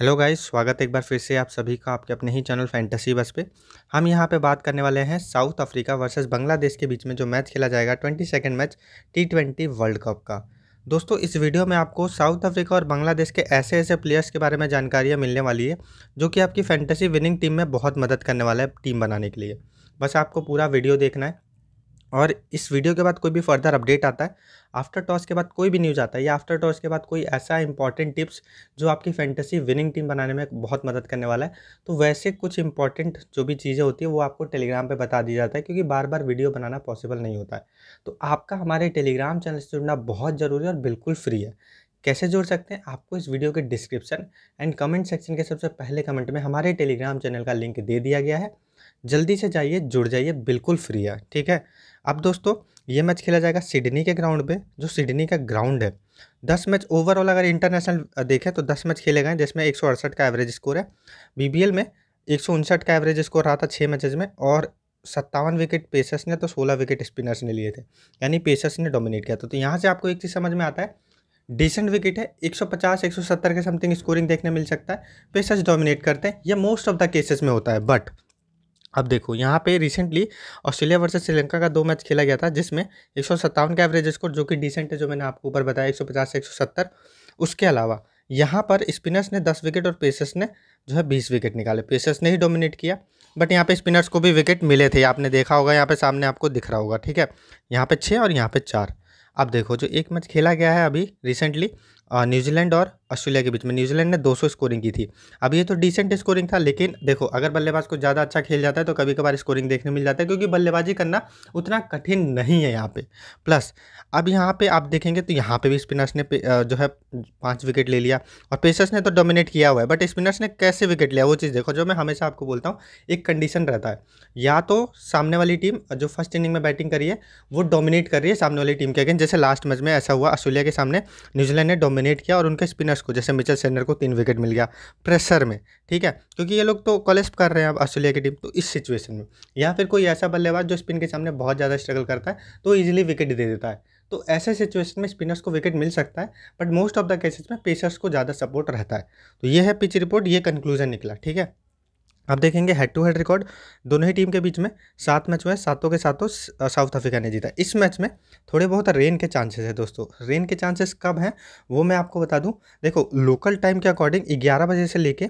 hello guys स्वागत है एक बार फिर से आप सभी का आपके अपने ही चैनल फैंटेसी बस पे हम यहाँ पे बात करने वाले हैं साउथ अफ्रीका वर्सेस बांग्लादेश के बीच में जो मैच खेला जाएगा twenty second match T twenty world cup का दोस्तों इस वीडियो में आपको साउथ अफ्रीका और बांग्लादेश के ऐसे ऐसे प्लेयर्स के बारे में जानकारियाँ मिलने वाली है जो कि आपकी फैंटेसी विनिंग टीम में बहुत मदद करने वाला है टीम बनाने के लिए बस आपको पूरा वीडियो देखना है और इस वीडियो के बाद कोई भी फर्दर अपडेट आता है आफ्टर टॉस के बाद कोई भी न्यूज़ आता है या आफ्टर टॉस के बाद कोई ऐसा इंपॉर्टेंट टिप्स जो आपकी फैंटेसी विनिंग टीम बनाने में बहुत मदद करने वाला है तो वैसे कुछ इंपॉर्टेंट जो भी चीज़ें होती है वो आपको टेलीग्राम पे बता दिया जाता है क्योंकि बार बार वीडियो बनाना पॉसिबल नहीं होता है तो आपका हमारे टेलीग्राम चैनल से जुड़ना बहुत ज़रूरी है और बिल्कुल फ्री है कैसे जोड़ सकते हैं आपको इस वीडियो के डिस्क्रिप्शन एंड कमेंट सेक्शन के सबसे पहले कमेंट में हमारे टेलीग्राम चैनल का लिंक दे दिया गया है जल्दी से जाइए जुड़ जाइए बिल्कुल फ्री है ठीक है अब दोस्तों ये मैच खेला जाएगा सिडनी के ग्राउंड पे जो सिडनी का ग्राउंड है दस मैच ओवरऑल अगर इंटरनेशनल देखें तो दस मैच खेले गए जिसमें एक का एवरेज स्कोर है बी में एक का एवरेज स्कोर रहा था छः मैचेज में और सत्तावन विकेट पेसर्स ने तो सोलह विकेट स्पिनर्स ने लिए थे यानी पेसर्स ने डोमिनेट किया था तो, तो यहाँ से आपको एक चीज़ समझ में आता है डिसेंट विकेट है 150 170 के समथिंग स्कोरिंग देखने मिल सकता है पेसर्स डोमिनेट करते हैं ये मोस्ट ऑफ द केसेस में होता है बट अब देखो यहाँ पे रिसेंटली ऑस्ट्रेलिया वर्सेस श्रीलंका का दो मैच खेला गया था जिसमें एक सौ सत्तावन का एवरेज स्कोर जो कि डिसेंट है जो मैंने आपको ऊपर बताया एक सौ पचास से एक सौ सत्तर उसके अलावा यहाँ पर स्पिनर्स ने दस विकेट और पेसर्स ने जो है बीस विकेट निकाले पेसर्स ने ही डोमिनेट किया बट यहाँ पे स्पिनर्स को भी विकेट मिले थे आपने देखा होगा यहाँ पे सामने आपको दिख रहा होगा ठीक है यहाँ पे छः और यहाँ पे चार अब देखो जो एक मैच खेला गया है अभी रिसेंटली न्यूजीलैंड और ऑस्ट्रेलिया के बीच में न्यूजीलैंड ने 200 स्कोरिंग की थी अब ये तो डिसेंट स्कोरिंग था लेकिन देखो अगर बल्लेबाज को ज़्यादा अच्छा खेल जाता है तो कभी कभार स्कोरिंग देखने मिल जाता है क्योंकि बल्लेबाजी करना उतना कठिन नहीं है यहाँ पे प्लस अब यहाँ पे आप देखेंगे तो यहाँ पे भी स्पिनर्स ने जो है पाँच विकेट ले लिया और पेसर्स ने तो डोमिनेट किया हुआ है बट स्पिनर्स ने कैसे विकेट लिया वो चीज़ देखो जो मैं हमेशा आपको बोलता हूँ एक कंडीशन रहता है या तो सामने वाली टीम जो फर्स्ट इनिंग में बैटिंग करी है वो डोमिनेट कर रही है सामने वाली टीम के अगेंस्ट जैसे लास्ट मैच में ऐसा हुआ ऑस्ट्रेलिया के सामने न्यूजीलैंड ने डोमिनेट किया और उनके स्पिनर्स को जैसे मिचल सेंडर को तीन विकेट मिल गया प्रेशर में ठीक है क्योंकि ये लोग तो कॉलेज कर रहे हैं अब ऑस्ट्रेलिया की टीम तो इस सिचुएशन में या फिर कोई ऐसा बल्लेबाज जो स्पिन के सामने बहुत ज़्यादा स्ट्रगल करता है तो ईजिली विकेट दे देता है तो ऐसे सिचुएशन में स्पिनर्स को विकेट मिल सकता है but most of the cases में पेसर्स को ज़्यादा सपोर्ट रहता है तो ये है पिच रिपोर्ट ये कंक्लूजन निकला ठीक है अब देखेंगे हेड टू हेड रिकॉर्ड दोनों ही टीम के बीच में सात मैच हुए हैं सातों के सातों साउथ अफ्रीका ने जीता इस मैच में थोड़े बहुत रेन के चांसेस है दोस्तों रेन के चांसेस कब हैं वो मैं आपको बता दूं देखो लोकल टाइम के अकॉर्डिंग ग्यारह बजे से लेके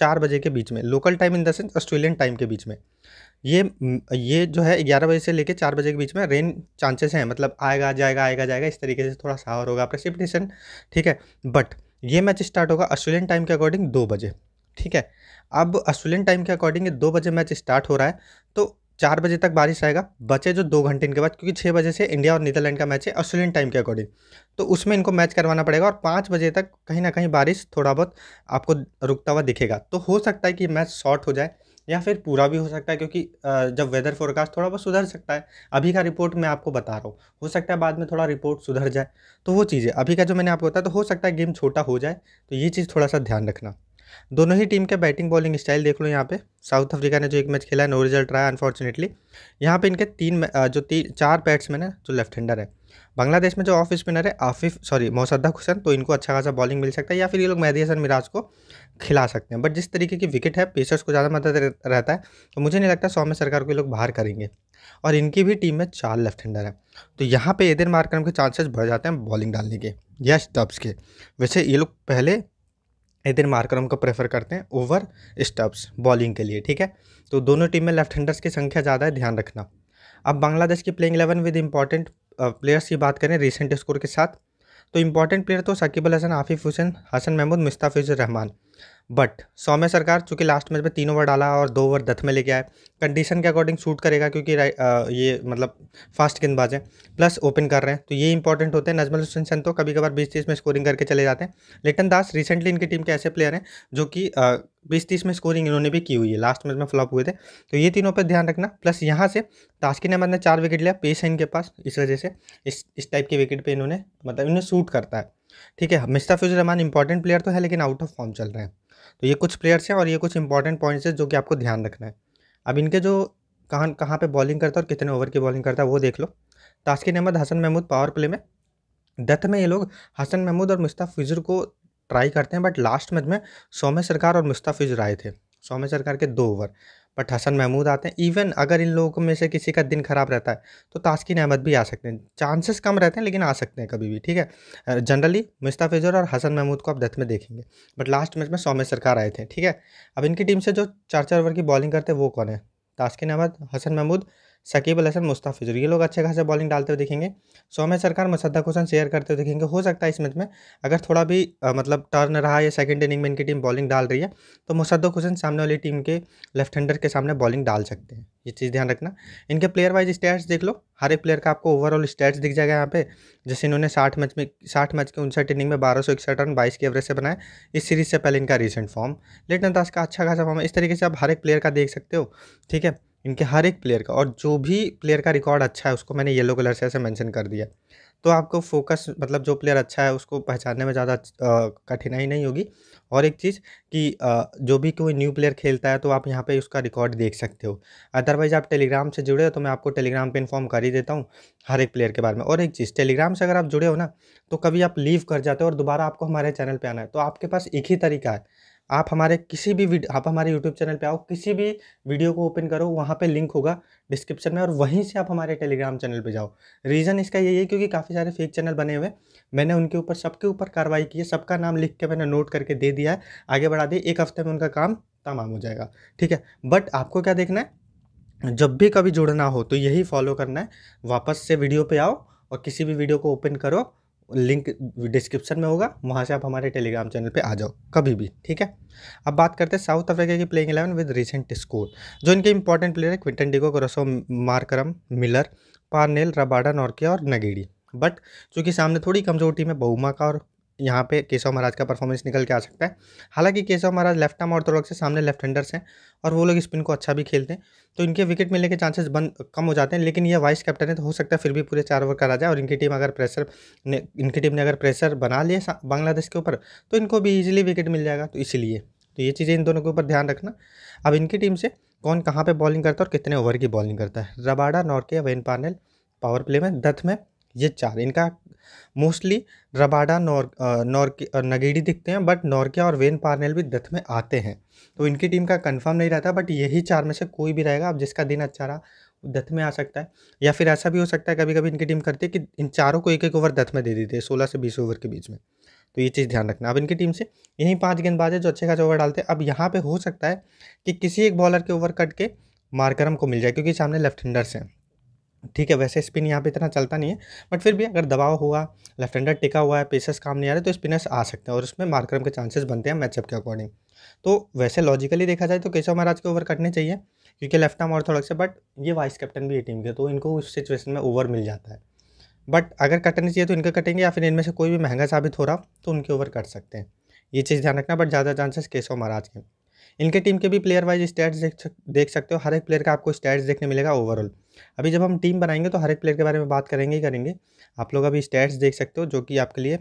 चार बजे के बीच में local time in the sense Australian time के बीच में ये ये जो है ग्यारह बजे से लेकर चार बजे के बीच में रेन चांसेस हैं मतलब आएगा जाएगा आएगा जाएगा इस तरीके से थोड़ा सावर होगा प्रेसिपिटेशन ठीक है बट ये मैच स्टार्ट होगा ऑस्ट्रेलियन टाइम के अकॉर्डिंग दो बजे ठीक है अब ऑस्ट्रेलियन टाइम के अकॉर्डिंग दो बजे मैच स्टार्ट हो रहा है तो चार बजे तक बारिश आएगा बचे जो दो घंटे इनके बाद क्योंकि छः बजे से इंडिया और नीदरलैंड का मैच है ऑस्ट्रेलियन टाइम के अकॉर्डिंग तो उसमें इनको मैच करवाना पड़ेगा और पाँच बजे तक कहीं ना कहीं बारिश थोड़ा बहुत आपको रुकता हुआ दिखेगा तो हो सकता है कि मैच शॉर्ट हो जाए या फिर पूरा भी हो सकता है क्योंकि जब वेदर फोरकास्ट थोड़ा बहुत सुधर सकता है अभी का रिपोर्ट मैं आपको बता रहा हूँ हो सकता है बाद में थोड़ा रिपोर्ट सुधर जाए तो वो चीज़ें अभी का जो मैंने आपको बताया तो हो सकता है गेम छोटा हो जाए तो ये चीज़ थोड़ा सा ध्यान रखना दोनों ही टीम के बैटिंग बॉलिंग स्टाइल देख लो यहाँ पे साउथ अफ्रीका ने जो एक मैच खेला है नो रिजल्ट रहा है अनफॉर्चुनेटली यहाँ पे इनके तीन जो तीन चार बैट्समैन है जो लेफ्ट हैंडर है बांग्लादेश में जो ऑफ स्पिनर है आफिफ सॉरी मोसद्दा हुसैन तो इनको अच्छा खासा बॉलिंग मिल सकता है या फिर ये लोग मेहदी हसन मिराज को खिला सकते हैं बट जिस तरीके की विकेट है पेसर्स को ज़्यादा मदद रहता है तो मुझे नहीं लगता सौम्य सरकार को ये लोग बाहर करेंगे और इनकी भी टीम में चार लेफ्ट हैंडर है तो यहाँ पे दिन मार्क के चांसेस बढ़ जाते हैं बॉलिंग डालने के या स्टब्स के वैसे ये लोग पहले इधर मार्कर हम को प्रेफर करते हैं ओवर स्टब्स बॉलिंग के लिए ठीक है तो दोनों टीम में लेफ्ट हैंडर्स की संख्या ज़्यादा है ध्यान रखना अब बांग्लादेश की playing eleven with important players की बात करें रिसेंट स्कोर के साथ तो इंपॉर्टेंट प्लेयर तो शकीबल अल हसन आफिफ हुसैन हसन महमूद मुस्ताफिजुर रहमान बट सौम्य सरकार चूंकि लास्ट मैच में तीन ओवर डाला और दो ओवर दथ में लेके आए कंडीशन के अकॉर्डिंग शूट करेगा क्योंकि ये मतलब फास्ट गेंदबाज हैं प्लस ओपन कर रहे हैं तो ये इंपॉर्टेंट होते हैं नजमल हुसैन सन तो कभी कभार बीस तीस में स्कोरिंग करके चले जाते हैं लेटन दास रिसेंटली इनकी टीम के ऐसे प्लेयर हैं जो कि बीस तीस में स्कोरिंग इन्होंने भी की हुई है लास्ट मैच में फ्लॉप हुए थे तो ये तीनों पर ध्यान रखना प्लस यहाँ से ताशकिन अहमद ने चार विकेट लिया पेस है इनके पास इस वजह से इस इस टाइप के विकेट पर इन्होंने मतलब इन्हें शूट करता है ठीक है मिस्ता रहमान इंपॉर्टेंट प्लेयर तो है लेकिन आउट ऑफ फॉर्म चल रहे हैं तो ये कुछ प्लेयर्स हैं और ये कुछ इंपॉर्टेंट पॉइंट्स हैं जो कि आपको ध्यान रखना है अब इनके जो कहाँ कहाँ पे बॉलिंग करता है और कितने ओवर की बॉलिंग करता है वो देख लो तास्किन अहमद हसन महमूद पावर प्ले में डेथ में ये लोग हसन महमूद और मुस्ताफिजुर को ट्राई करते हैं बट लास्ट मैच में सौम्य सरकार और मुस्ताफिजुर आए थे सौम्य सरकार के दो ओवर बट हसन महमूद आते हैं इवन अगर इन लोगों में से किसी का दिन ख़राब रहता है तो तास्किन अहमद भी आ सकते हैं चांसेस कम रहते हैं लेकिन आ सकते हैं कभी भी ठीक है जनरली मुस्ताफिजुर और हसन महमूद को आप डेथ में देखेंगे बट लास्ट मैच में सौम्य सरकार आए थे ठीक है अब इनकी टीम से जो चार चार ओवर की बॉलिंग करते हैं वो कौन है तास्किन अहमद हसन महमूद शकीब अल हसन मुस्ताफिजुर ये लोग अच्छे खासे बॉलिंग डालते हुए दिखेंगे सौम्य सरकार मुसद्दक हुसैन शेयर करते हुए दिखेंगे हो सकता है इस मैच में अगर थोड़ा भी आ, मतलब टर्न रहा या सेकेंड इनिंग में इनकी टीम बॉलिंग डाल रही है तो मुसद्दक हुसैन सामने वाली टीम के लेफ्ट हैंडर के सामने बॉलिंग डाल सकते हैं ये चीज़ ध्यान रखना इनके प्लेयर वाइज स्टैट्स देख लो हर एक प्लेयर का आपको ओवरऑल स्टैट्स दिख जाएगा यहाँ पे जैसे इन्होंने साठ मैच में साठ मैच के उनसठ इनिंग में बारह सौ इकसठ रन बाईस की एवरेज से बनाए इस सीरीज से पहले इनका रिसेंट फॉर्म लेटन दास का अच्छा खासा फॉर्म है इस तरीके से आप हर एक प्लेयर का देख सकते हो ठीक है इनके हर एक प्लेयर का और जो भी प्लेयर का रिकॉर्ड अच्छा है उसको मैंने येलो कलर से ऐसे मेंशन कर दिया तो आपको फोकस मतलब जो प्लेयर अच्छा है उसको पहचानने में ज़्यादा कठिनाई नहीं होगी और एक चीज़ कि आ, जो भी कोई न्यू प्लेयर खेलता है तो आप यहाँ पे उसका रिकॉर्ड देख सकते हो अदरवाइज़ आप टेलीग्राम से जुड़े हो तो मैं आपको टेलीग्राम पे इन्फॉर्म कर ही देता हूँ हर एक प्लेयर के बारे में और एक चीज़ टेलीग्राम से अगर आप जुड़े हो ना तो कभी आप लीव कर जाते हो और दोबारा आपको हमारे चैनल पर आना है तो आपके पास एक ही तरीका है आप हमारे किसी भी आप हमारे यूट्यूब चैनल पे आओ किसी भी वीडियो को ओपन करो वहाँ पे लिंक होगा डिस्क्रिप्शन में और वहीं से आप हमारे टेलीग्राम चैनल पे जाओ रीज़न इसका यही है क्योंकि काफ़ी सारे फेक चैनल बने हुए मैंने उनके ऊपर सबके ऊपर कार्रवाई की है सबका नाम लिख के मैंने नोट करके दे दिया है आगे बढ़ा दिए एक हफ्ते में उनका काम तमाम हो जाएगा ठीक है बट आपको क्या देखना है जब भी कभी जुड़ना हो तो यही फॉलो करना है वापस से वीडियो पर आओ और किसी भी वीडियो को ओपन करो लिंक डिस्क्रिप्शन में होगा वहाँ से आप हमारे टेलीग्राम चैनल पे आ जाओ कभी भी ठीक है अब बात करते हैं साउथ अफ्रीका की playing eleven with recent score जो इनके इंपॉर्टेंट प्लेयर है क्विंटन डिगो Rossouw Markram Miller Parnell Rabada Nortje और नगेड़ी बट चूंकि सामने थोड़ी कमजोर टीम है बहुमा का और यहाँ पे केशव महाराज का परफॉर्मेंस निकल के आ सकता है हालांकि केशव महाराज लेफ्ट आर्म तो से सामने लेफ्ट हैंडर्स हैं और वो लोग स्पिन को अच्छा भी खेलते हैं तो इनके विकेट मिलने के चांसेस बंद कम हो जाते हैं लेकिन ये वाइस कैप्टन है तो हो सकता है फिर भी पूरे चार ओवर करा जाए और इनकी टीम अगर प्रेशर ने इनकी टीम ने अगर प्रेशर बना लिया बांग्लादेश के ऊपर तो इनको भी ईजिली विकेट मिल जाएगा तो इसीलिए तो ये चीज़ें इन दोनों के ऊपर ध्यान रखना अब इनकी टीम से कौन कहाँ पर बॉलिंग करता है और कितने ओवर की बॉलिंग करता है Rabada Nortje Wayne Parnell power play में दत्थ में ये चार इनका मोस्टली रबाडा नौर नौर नगेडी दिखते हैं बट नौरकिया और वेन पार्नेल भी डेथ में आते हैं तो इनकी टीम का कंफर्म नहीं रहता बट यही चार में से कोई भी रहेगा अब जिसका दिन अच्छा रहा डेथ में आ सकता है या फिर ऐसा भी हो सकता है कभी कभी इनकी टीम करती है कि इन चारों को एक एक ओवर डेथ में दे देती है सोलह से बीस ओवर के बीच में तो ये चीज़ ध्यान रखना अब इनकी टीम से यही पाँच गेंदबाज है जो अच्छे खास ओवर डालते हैं अब यहाँ पर हो सकता है कि किसी एक बॉलर के ओवर कट के मार्करम को मिल जाए क्योंकि सामने लेफ्ट हैंडर्स हैं ठीक है वैसे स्पिन यहाँ पे इतना चलता नहीं है बट फिर भी अगर दबाव हुआ लेफ्ट हैंडर टिका हुआ है पेसर्स काम नहीं आ रहे तो स्पिनर्स आ सकते हैं और उसमें मार्करम के चांसेस बनते हैं मैचअप के अकॉर्डिंग तो वैसे लॉजिकली देखा जाए तो केशव महाराज के ओवर कटने चाहिए क्योंकि लेफ्ट आर्म और थोड़ा सा बट ये वाइस कैप्टन भी ये टीम के तो इनको उस सिचुएशन में ओवर मिल जाता है बट अगर कटने चाहिए तो इनका कटेंगे या फिर इनमें से कोई भी महंगा साबित हो रहा तो उनके ओवर कट सकते हैं ये चीज़ ध्यान रखना बट ज़्यादा चांसेस केशव महाराज के इनके टीम के भी प्लेयर वाइज स्टैट्स देख देख सकते हो हर एक प्लेयर का आपको स्टैट्स देखने मिलेगा ओवरऑल अभी जब हम टीम बनाएंगे तो हर एक प्लेयर के बारे में बात करेंगे ही करेंगे आप लोग अभी स्टैट्स देख सकते हो जो कि आपके लिए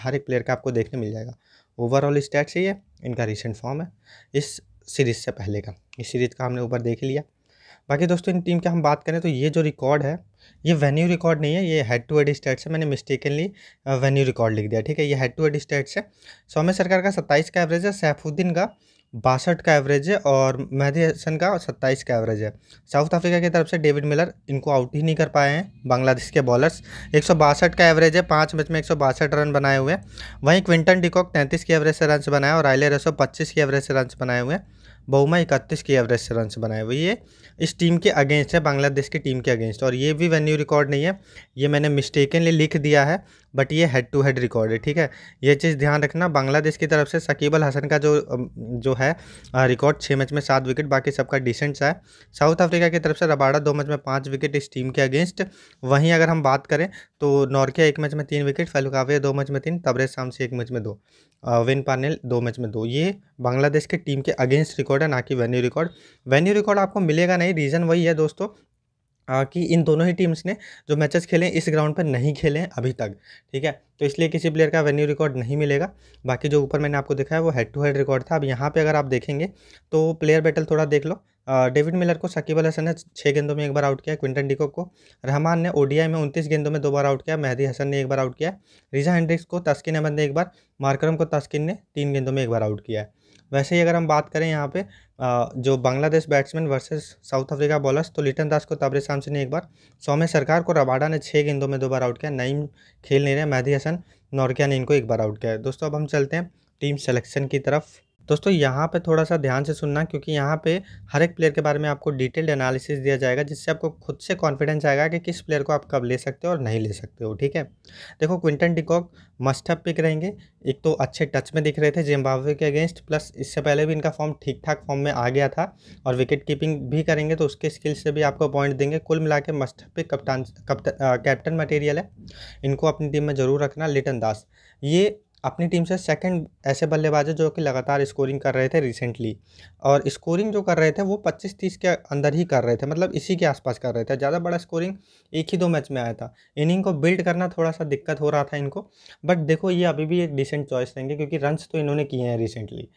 हर एक प्लेयर का आपको देखने मिल जाएगा ओवरऑल स्टैट्स ये इनका रिसेंट फॉर्म है इस सीरीज़ से पहले का इस सीरीज़ का हमने ऊपर देख लिया बाकी दोस्तों इन टीम की हम बात करें तो ये जो रिकॉर्ड है ये वेन्यू रिकॉर्ड नहीं है ये हेड टू हेड स्टेट्स है मैंने मिस्टेकनली वेन्यू रिकॉर्ड लिख दिया ठीक है ये हेड टू हेड स्टेट्स है सौम्य सरकार का सत्ताईस का एवरेज है सैफुद्दीन का बासठ का एवरेज है और मेहदी हसन का सत्ताईस का एवरेज है साउथ अफ्रीका की तरफ से डेविड मिलर इनको आउट ही नहीं कर पाए हैं बांग्लादेश के बॉलर्स एक का एवरेज है पाँच मैच में एक रन बनाए हुए वहीं क्विंटन डिकॉक तैंतीस की एवरेज से रन बनाए और आयले रसो पच्चीस की एवरेज से रन बनाए हुए बहुमा इकतीस की एवरेज से रन बनाए हुए ये इस टीम के अगेंस्ट है बांग्लादेश की टीम के अगेंस्ट और ये भी वेन्यू रिकॉर्ड नहीं है ये मैंने मिस्टेकनली लिख दिया है बट ये हेड टू हेड रिकॉर्ड है ठीक है ये चीज़ ध्यान रखना बांग्लादेश की तरफ से सकीब अल हसन का जो जो है रिकॉर्ड छः मैच में सात विकेट बाकी सबका डिसेंट सा है साउथ अफ्रीका की तरफ से रबाड़ा दो मैच में पाँच विकेट इस टीम के अगेंस्ट वहीं अगर हम बात करें तो नॉर्किया एक मैच में तीन विकेट फैलुकाविया दो मैच में तीन तबरेज सामसी एक मैच में दो विन पानेल दो मैच में दो ये बांग्लादेश की टीम के अगेंस्ट रिकॉर्ड है ना कि वेन्यू रिकॉर्ड वेन्यू रिकॉर्ड आपको मिलेगा नहीं रीज़न वही है दोस्तों कि इन दोनों ही टीम्स ने जो मैचेस खेले इस ग्राउंड पर नहीं खेले हैं अभी तक ठीक है तो इसलिए किसी प्लेयर का वेन्यू रिकॉर्ड नहीं मिलेगा बाकी जो ऊपर मैंने आपको देखा है वो हेड टू हेड रिकॉर्ड था अब यहाँ पे अगर आप देखेंगे तो प्लेयर बैटल थोड़ा देख लो डेविड मिलर को सकीब अल हसन ने छः गेंदों में एक बार आउट किया क्विंटन डिको को रहमान ने ओडीआई में उनतीस गेंदों में दो बार आउट किया मेहदी हसन ने एक बार आउट किया रिजा हेंड्रिक्स को तस्किन अहमद ने एक बार मार्करम को तस्किन ने तीन गेंदों में एक बार आउट किया है वैसे ही अगर हम बात करें यहाँ पर जो Bangladesh batsman versus South Africa bowlers तो लिटन दास को तबरे शाम ने एक बार सौम्य सरकार को रबाडा ने छः गेंदों में दो बार आउट किया नईम खेल नहीं रहे मेहदी हसन नौरकिया ने इनको एक बार आउट किया है दोस्तों अब हम चलते हैं टीम सेलेक्शन की तरफ दोस्तों यहाँ पे थोड़ा सा ध्यान से सुनना क्योंकि यहाँ पे हर एक प्लेयर के बारे में आपको डिटेल्ड एनालिसिस दिया जाएगा जिससे आपको खुद से कॉन्फिडेंस आएगा कि किस प्लेयर को आप कब ले सकते हो और नहीं ले सकते हो ठीक है देखो Quinton de Kock must have pick रहेंगे एक तो अच्छे टच में दिख रहे थे जिम्बाब्वे के अगेंस्ट प्लस इससे पहले भी इनका फॉर्म ठीक ठाक फॉर्म में आ गया था और विकेट कीपिंग भी करेंगे तो उसके स्किल से भी आपको पॉइंट देंगे कुल मिला के मस्ट पिक कप्तान कैप्टन मटेरियल है इनको अपनी टीम में ज़रूर रखना लिटन दास ये अपनी टीम से सेकंड ऐसे बल्लेबाज है जो कि लगातार स्कोरिंग कर रहे थे रिसेंटली और स्कोरिंग जो कर रहे थे वो 25-30 के अंदर ही कर रहे थे मतलब इसी के आसपास कर रहे थे ज़्यादा बड़ा स्कोरिंग एक ही दो मैच में आया था इनिंग को बिल्ड करना थोड़ा सा दिक्कत हो रहा था इनको बट देखो ये अभी भी एक डिसेंट चॉइस रहेंगे क्योंकि रन्स तो इन्होंने किए हैं रिसेंटली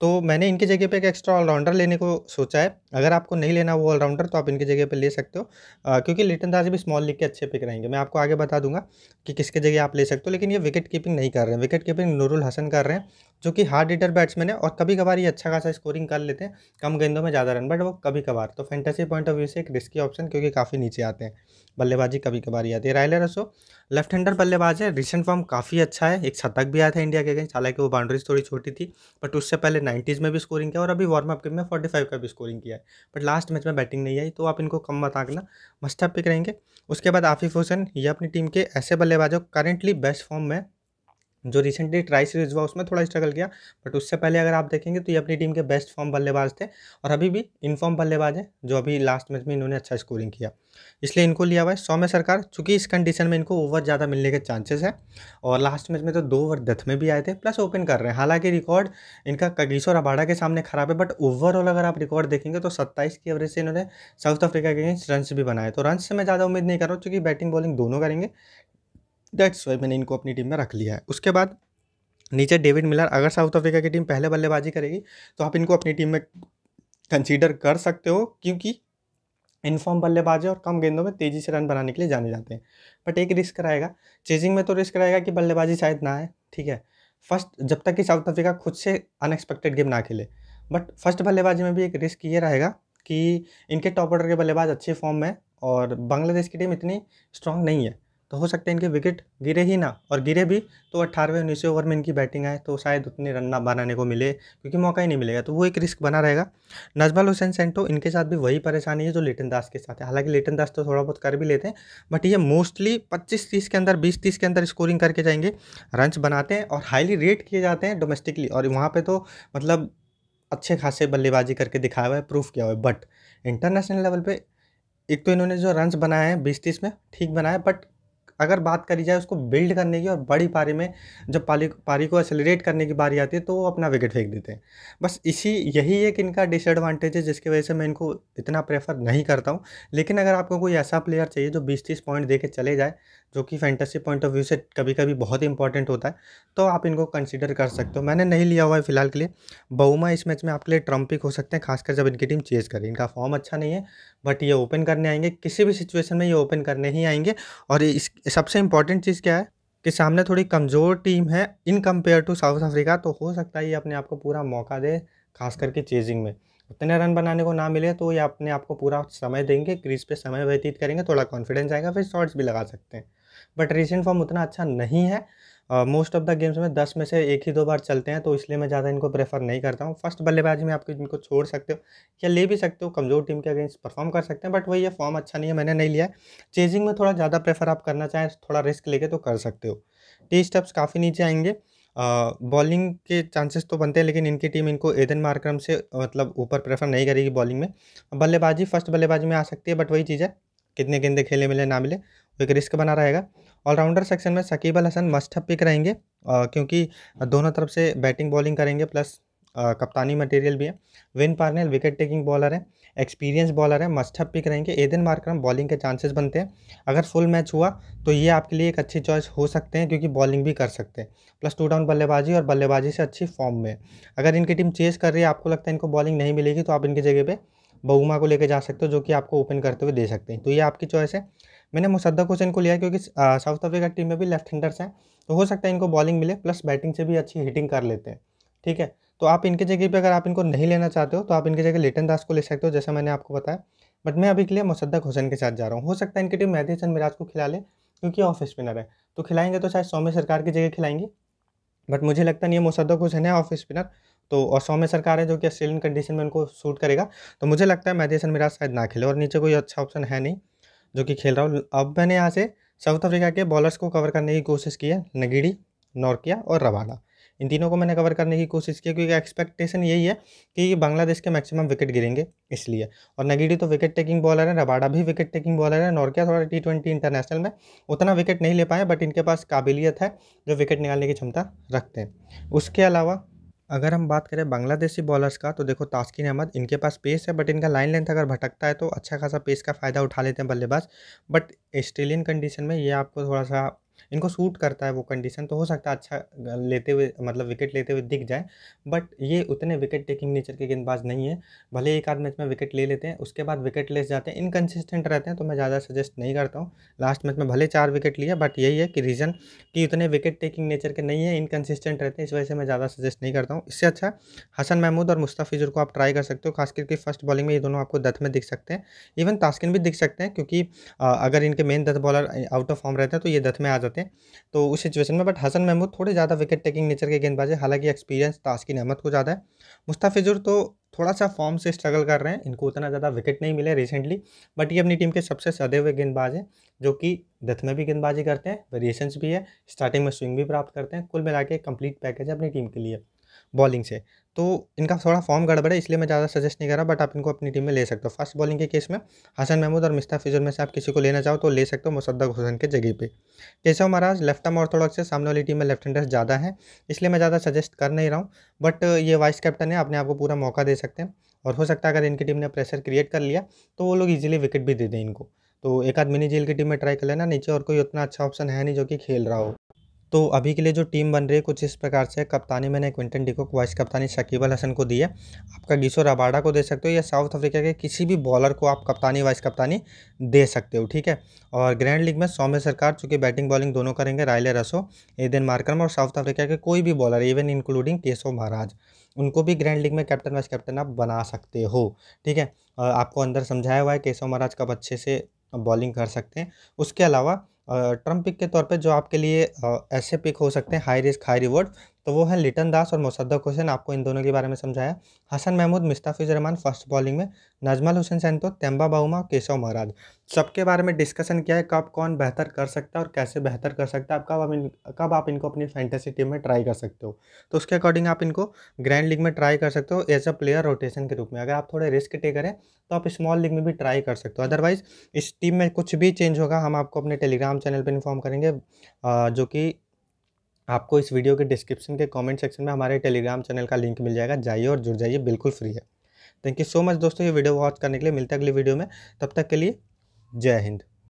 तो मैंने इनके जगह पे एक एक्स्ट्रा ऑलराउंडर लेने को सोचा है अगर आपको नहीं लेना वो ऑलराउंडर तो आप इनके जगह पे ले सकते हो आ, क्योंकि लिटन दास भी स्मॉल लीग के अच्छे पिक रहेंगे मैं आपको आगे बता दूंगा कि किसके जगह आप ले सकते हो लेकिन ये विकेट कीपिंग नहीं कर रहे हैं विकेट कीपिंग नूरुल हसन कर रहे हैं जो कि हार्ड इटर बैट्समैन है और कभी कभार ये अच्छा खासा स्कोरिंग कर लेते हैं कम गेंदों में ज़्यादा रन बट वो कभी कभार तो फैंटेसी पॉइंट ऑफ व्यू से एक रिस्की ऑप्शन क्योंकि काफ़ी नीचे आते हैं बल्लेबाजी कभी कभार ही आती है रायले रसो लेफ्ट हैंडर बल्लेबाज है रिसेंट फॉर्म काफ़ी अच्छा है एक शतक भी आया था इंडिया के अगेंस्ट हालांकि वो बाउंड्रीज थोड़ी छोटी थी बट उससे पहले नाइन्टीज़ में भी स्कोरिंग किया और अभी वार्म गेम में फोर्टी फाइव का भी स्कोरिंग किया है बट लास्ट मैच में बैटिंग नहीं आई तो आप इनको कम मत आंकना मस्ट पिक रहेंगे उसके बाद आफिफ हुसैन ये अपनी टीम के ऐसे बल्लेबाजों करेंटली बेस्ट फॉर्म में जो रिसेंटली ट्राई सीरीज हुआ उसमें थोड़ा स्ट्रगल किया बट उससे पहले अगर आप देखेंगे तो ये अपनी टीम के बेस्ट फॉर्म बल्लेबाज थे और अभी भी इनफॉर्म बल्लेबाज हैं जो अभी लास्ट मैच में इन्होंने अच्छा स्कोरिंग किया इसलिए इनको लिया हुआ है सौ में सरकार चूंकि इस कंडीशन में इनको ओवर ज़्यादा मिलने के चांसेस है और लास्ट मैच में तो दो ओवर दथ में भी आए थे प्लस ओपन कर रहे हैं हालांकि रिकॉर्ड इनका कगीसो रबाडा के सामने खराब है बट ओवरऑल अगर आप रिकॉर्ड देखेंगे तो सत्ताईस की एवरेज से इन्होंने साउथ अफ्रीका के अगेंस्ट रन भी बनाए तो रन से मैं ज़्यादा उम्मीद नहीं कर रहा हूँ चूँकि बैटिंग बॉलिंग दोनों करेंगे दैट्स वाई मैंने इनको अपनी टीम में रख लिया है उसके बाद नीचे डेविड मिलर अगर साउथ अफ्रीका की टीम पहले बल्लेबाजी करेगी तो आप इनको अपनी टीम में कंसीडर कर सकते हो क्योंकि इनफॉर्म बल्लेबाज है और कम गेंदों में तेज़ी से रन बनाने के लिए जाने जाते हैं बट एक रिस्क रहेगा चेजिंग में तो रिस्क रहेगा कि बल्लेबाजी शायद ना आए ठीक है फर्स्ट जब तक कि साउथ अफ्रीका खुद से अनएक्सपेक्टेड गेम ना खेले बट फर्स्ट बल्लेबाजी में भी एक रिस्क ये रहेगा कि इनके टॉप ऑर्डर के बल्लेबाज अच्छे फॉर्म में और बांग्लादेश की टीम इतनी स्ट्रांग नहीं है तो हो सकता है इनके विकेट गिरे ही ना और गिरे भी तो अट्ठारहवें उन्नीसवें ओवर में इनकी बैटिंग आए तो शायद उतने रन ना बनाने को मिले क्योंकि मौका ही नहीं मिलेगा तो वो एक रिस्क बना रहेगा नजमल हुसैन सेंटो इनके साथ भी वही परेशानी है जो लेटन दास के साथ है हालांकि लेटन दास तो थोड़ा बहुत कर भी लेते हैं बट ये मोस्टली पच्चीस तीस के अंदर बीस तीस के अंदर स्कोरिंग करके जाएंगे रन्स बनाते हैं और हाईली रेट किए जाते हैं डोमेस्टिकली और वहाँ पर तो मतलब अच्छे खासे बल्लेबाजी करके दिखाया हुआ है प्रूफ किया हुआ है बट इंटरनेशनल लेवल पे एक तो इन्होंने जो रन्स बनाए हैं बीस तीस में ठीक बनाए बट अगर बात करी जाए उसको बिल्ड करने की और बड़ी पारी में जब पाली पारी को एक्सेलरेट करने की बारी आती है तो वो अपना विकेट फेंक देते हैं बस इसी यही एक इनका डिसएडवांटेज है जिसकी वजह से मैं इनको इतना प्रेफर नहीं करता हूँ लेकिन अगर आपको कोई ऐसा प्लेयर चाहिए जो बीस तीस पॉइंट दे चले जाए जो कि फैंटेसी पॉइंट ऑफ व्यू से कभी कभी बहुत ही इंपॉर्टेंट होता है तो आप इनको कंसिडर कर सकते हो मैंने नहीं लिया हुआ है फिलहाल के लिए बहुमा इस मैच में आपके लिए ट्रम्प पिक हो सकते हैं खासकर जब इनकी टीम चेज करे इनका फॉर्म अच्छा नहीं है बट ये ओपन करने आएंगे किसी भी सिचुएशन में ये ओपन करने ही आएंगे और इस सबसे इंपॉर्टेंट चीज़ क्या है कि सामने थोड़ी कमज़ोर टीम है in compare to South Africa तो हो सकता है ये अपने आप को पूरा मौका दे खास करके चेजिंग में उतने रन बनाने को ना मिले तो ये अपने आप को पूरा समय देंगे क्रीज पे समय व्यतीत करेंगे थोड़ा कॉन्फिडेंस आएगा फिर शॉट्स भी लगा सकते हैं बट रिसेंट फॉर्म उतना अच्छा नहीं है मोस्ट ऑफ द गेम्स में दस में से एक ही दो बार चलते हैं तो इसलिए मैं ज़्यादा इनको प्रेफर नहीं करता हूँ फर्स्ट बल्लेबाजी में आपको इनको छोड़ सकते हो या ले भी सकते हो कमज़ोर टीम के अगेंस्ट परफॉर्म कर सकते हैं बट वही ये फॉर्म अच्छा नहीं है मैंने नहीं लिया है चेजिंग में थोड़ा ज़्यादा प्रेफर आप करना चाहें थोड़ा रिस्क लेके तो कर सकते हो टी स्टेप्स काफ़ी नीचे आएंगे बॉलिंग के चांसेस तो बनते हैं लेकिन इनकी टीम इनको एदन मार्क्रम से मतलब ऊपर प्रेफर नहीं करेगी बॉलिंग में बल्लेबाजी फर्स्ट बल्लेबाजी में आ सकती है बट वही चीज़ है कितने गेंदे खेले मिले ना मिले तो क्योंकि रिस्क बना रहेगा ऑलराउंडर सेक्शन में शकीब अल हसन मस्ट पिक रहेंगे क्योंकि दोनों तरफ से बैटिंग बॉलिंग करेंगे प्लस कप्तानी मटेरियल भी है Wayne Parnell wicket taking bowler है एक्सपीरियंस बॉलर है मस्टअप पिक रहेंगे एदन मार्करम बॉलिंग के चांसेस बनते हैं अगर फुल मैच हुआ तो ये आपके लिए एक अच्छी चॉइस हो सकते हैं क्योंकि बॉलिंग भी कर सकते हैं प्लस टू डाउन बल्लेबाजी और बल्लेबाजी से अच्छी फॉर्म में अगर इनकी टीम चेस कर रही है आपको लगता है इनको बॉलिंग नहीं मिलेगी तो आप इनकी जगह पर बहुमा को लेकर जा सकते हो जो कि आपको ओपन करते हुए दे सकते हैं तो ये आपकी चॉइस है मैंने मुसद्दक हुसैन को लिया क्योंकि साउथ अफ्रीका टीम में भी लेफ्ट हैंडर्स हैं तो हो सकता है इनको बॉलिंग मिले प्लस बैटिंग से भी अच्छी हिटिंग कर लेते हैं ठीक है तो आप इनके जगह पर अगर आप इनको नहीं लेना चाहते हो तो आप इनके जगह लेटन दास को ले सकते हो जैसा मैंने आपको बताया बट मैं अभी के लिए मुसद्दक हुसैन के साथ जा रहा हूँ हो सकता है इनकी टीम मैथिसन मिराज को खिला ले क्योंकि ऑफ स्पिनर है तो खिलाएंगे तो शायद सौम्य सरकार की जगह खिलाएंगे बट मुझे लगता नहीं है मुसद्दक हुसैन है ऑफ स्पिनर तो और सौम्य सरकार है जो कि ऑस्ट्रेलियन कंडीशन में उनको सूट करेगा तो मुझे लगता है मैथिसन मिराज शायद ना खिले और नीचे कोई अच्छा ऑप्शन है नहीं जो कि खेल रहा हूँ अब मैंने यहाँ से साउथ अफ्रीका के बॉलर्स को कवर करने की कोशिश की है नगीडी नॉर्किया और रवाना इन तीनों को मैंने कवर करने की कोशिश की क्योंकि एक्सपेक्टेशन यही है कि बांग्लादेश के मैक्सिमम विकेट गिरेंगे इसलिए और नगीडी तो विकेट टेकिंग बॉलर है रबाडा भी विकेट टेकिंग बॉलर है नॉर्किया थोड़ा टी ट्वेंटी इंटरनेशनल में उतना विकेट नहीं ले पाए बट इनके पास काबिलियत है जो विकेट निकालने की क्षमता रखते हैं उसके अलावा अगर हम बात करें बांग्लादेशी बॉलर्स का तो देखो तास्किन अहमद इनके पास पेस है बट इनका लाइन लेंथ अगर भटकता है तो अच्छा खासा पेस का फ़ायदा उठा लेते हैं बल्लेबाज बट ऑस्ट्रेलियन कंडीशन में ये आपको थोड़ा सा इनको सूट करता है वो कंडीशन तो हो सकता है अच्छा लेते हुए मतलब विकेट लेते हुए दिख जाए बट ये उतने विकेट टेकिंग नेचर के गेंदबाज नहीं है भले एक आध मैच में विकेट ले लेते हैं उसके बाद विकेट ले जाते हैं इनकन्सिस्टेंट रहते हैं तो मैं ज़्यादा सजेस्ट नहीं करता हूँ लास्ट मैच में भले चार विकेट लिए बट यही है कि रीज़न कि उतने विकेट टेकिंग नेचर के नहीं है इनकन्सिस्टेंट रहते हैं इस वजह से मैं ज़्यादा सजेस्ट नहीं करता हूँ इससे अच्छा हसन महमूद और मुस्ताफिजुर को आप ट्राई कर सकते हो खास करके फर्स्ट बॉलिंग में ये दोनों आपको दथ में दिख सकते हैं इवन तास्किन भी दिख सकते हैं क्योंकि अगर इनके main death bowler out of form रहते हैं तो ये दथ में आ जाते हैं सकते तो उस सिचुएशन में बट हसन महमूद थोड़े ज़्यादा विकेट टेकिंग नेचर के गेंदबाज है हालांकि एक्सपीरियंस तासकिन अहमद को ज़्यादा है मुस्ताफिजुर तो थोड़ा सा फॉर्म से स्ट्रगल कर रहे हैं इनको उतना ज़्यादा विकेट नहीं मिले रिसेंटली बट ये अपनी टीम के सबसे सदे हुए गेंदबाज हैं जो कि दथ में भी गेंदबाजी करते हैं वेरिएशंस भी है स्टार्टिंग में स्विंग भी प्राप्त करते हैं कुल मिला के पैकेज है अपनी टीम के लिए बॉलिंग से तो इनका थोड़ा फॉर्म गड़बड़ है इसलिए मैं ज़्यादा सजेस्ट नहीं कर रहा बट आप इनको अपनी टीम में ले सकते हो फर्स्ट बॉलिंग के केस में हसन महमूद और मिस्ता फिजुल में से आप किसी को लेना चाहो तो ले सकते हो मुसद्दक हुसैन के जगह पे Keshav Maharaj left arm orthodox से सामने वाली टीम में लेफ्ट हैंडर्स ज़्यादा है इसलिए मैं ज़्यादा सजेस्ट कर नहीं रहा हूँ बट ये वाइस कैप्टन है अपने आपको पूरा मौका दे सकते हैं और हो सकता है अगर इनकी टीम ने प्रेशर क्रिएट कर लिया तो वो लोग ईजिली विकेट भी दे दें इनको तो एक आध मिनी जेल की टीम में ट्राई कर लेना नीचे और कोई उतना अच्छा ऑप्शन है नहीं जो कि खेल रहा हो तो अभी के लिए जो टीम बन रही है कुछ इस प्रकार से कप्तानी मैंने क्विंटन को वाइस कप्तानी शकीब अल हसन को दी है आपका गीशो रबाडा को दे सकते हो या साउथ अफ्रीका के किसी भी बॉलर को आप कप्तानी वाइस कप्तानी दे सकते हो ठीक है और ग्रैंड लीग में सौम्य सरकार चूँकि बैटिंग बॉलिंग दोनों करेंगे रायले रसो एदन मार्करम और साउथ अफ्रीका के कोई भी bowler even including Keshav Maharaj उनको भी ग्रैंड लीग में कैप्टन वाइस कैप्टन आप बना सकते हो ठीक है आपको अंदर समझाया हुआ है केशव महाराज कब अच्छे से बॉलिंग कर सकते हैं उसके अलावा ट्रम्प पिक के तौर पे जो आपके लिए ऐसे पिक हो सकते हैं हाई रिस्क हाई रिवॉर्ड तो वो है लिटन दास और मुसद्दक हुसैन आपको इन दोनों के बारे में समझाया हसन महमूद मुस्ताफिज रहमान फर्स्ट बॉलिंग में नजमल हुसैन सैनतो तेम्बा बाउमा केशव महाराज सबके बारे में डिस्कशन किया है कब कौन बेहतर कर सकता है और कैसे बेहतर कर सकता है कब आप इन कब आप इनको अपनी फैंटेसी टीम में ट्राई कर सकते हो तो उसके अकॉर्डिंग आप इनको ग्रैंड लीग में ट्राई कर सकते हो एज अ प्लेयर रोटेशन के रूप में अगर आप थोड़े रिस्क टे करें तो आप स्मॉल लीग में भी ट्राई कर सकते हो अदरवाइज़ इस टीम में कुछ भी चेंज होगा हम आपको अपने टेलीग्राम चैनल पर इन्फॉर्म करेंगे जो कि आपको इस वीडियो के डिस्क्रिप्शन के कमेंट सेक्शन में हमारे टेलीग्राम चैनल का लिंक मिल जाएगा जाइए और जुड़ जाइए बिल्कुल फ्री है थैंक यू सो मच दोस्तों ये वीडियो वॉच करने के लिए मिलते अगली वीडियो में तब तक के लिए जय हिंद